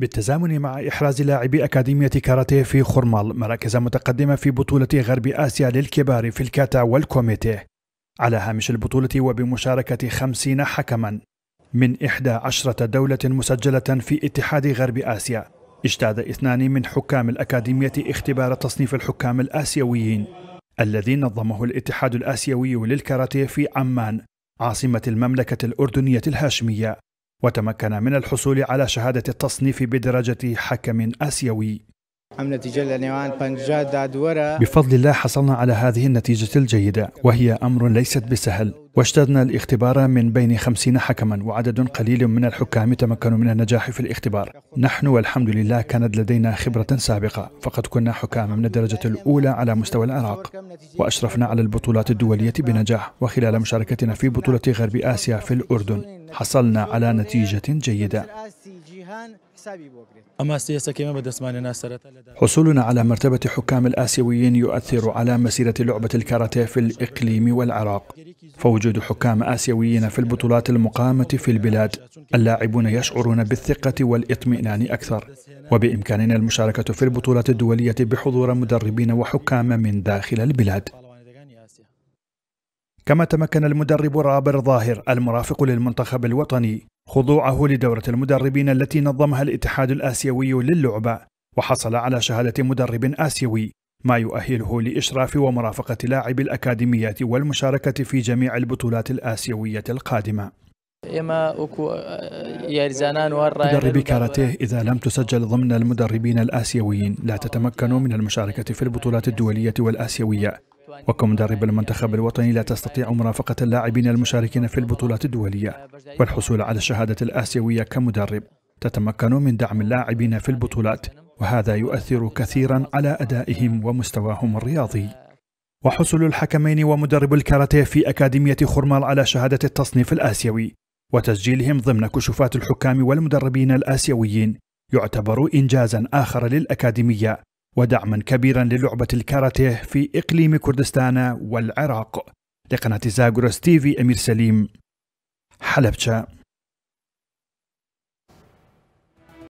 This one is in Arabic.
بالتزامن مع إحراز لاعبي أكاديمية كاراتيه في خرمال مراكز متقدمة في بطولة غرب آسيا للكبار في الكاتا والكوميتي على هامش البطولة وبمشاركة خمسين حكما من إحدى عشرة دولة مسجلة في اتحاد غرب آسيا اجتاز اثنان من حكام الأكاديمية اختبار تصنيف الحكام الآسيويين الذي نظمه الاتحاد الآسيوي للكاراتيه في عمان عاصمة المملكة الأردنية الهاشمية وتمكن من الحصول على شهادة التصنيف بدرجة حكم آسيوي بفضل الله حصلنا على هذه النتيجة الجيدة وهي أمر ليست بسهل واشتدنا الاختبار من بين خمسين حكما وعدد قليل من الحكام تمكنوا من النجاح في الاختبار نحن والحمد لله كانت لدينا خبرة سابقة فقد كنا حكاما من الدرجة الأولى على مستوى العراق وأشرفنا على البطولات الدولية بنجاح وخلال مشاركتنا في بطولة غرب آسيا في الأردن حصلنا على نتيجة جيدة حصولنا على مرتبة حكام الآسيويين يؤثر على مسيرة لعبة الكاراتيه في الإقليم والعراق فوجود حكام آسيويين في البطولات المقامة في البلاد اللاعبون يشعرون بالثقة والإطمئنان أكثر وبإمكاننا المشاركة في البطولات الدولية بحضور مدربين وحكام من داخل البلاد كما تمكن المدرب رابر ظاهر المرافق للمنتخب الوطني خضوعه لدورة المدربين التي نظمها الاتحاد الآسيوي للعبة وحصل على شهادة مدرب آسيوي ما يؤهله لإشراف ومرافقة لاعب الأكاديميات والمشاركة في جميع البطولات الآسيوية القادمة مدربي كاراتيه إذا لم تسجل ضمن المدربين الآسيويين لا تتمكن من المشاركة في البطولات الدولية والآسيوية وكمدرب المنتخب الوطني لا تستطيع مرافقة اللاعبين المشاركين في البطولات الدولية والحصول على الشهادة الآسيوية كمدرب تتمكن من دعم اللاعبين في البطولات وهذا يؤثر كثيرا على أدائهم ومستواهم الرياضي وحصول الحكمين ومدرب الكاراتيه في أكاديمية خرمال على شهادة التصنيف الآسيوي وتسجيلهم ضمن كشوفات الحكام والمدربين الآسيويين يعتبر إنجازا آخر للأكاديمية ودعما كبيرا للعبة الكاراتيه في إقليم كردستان والعراق لقناة زاغروس تيفي أمير سليم حلبشة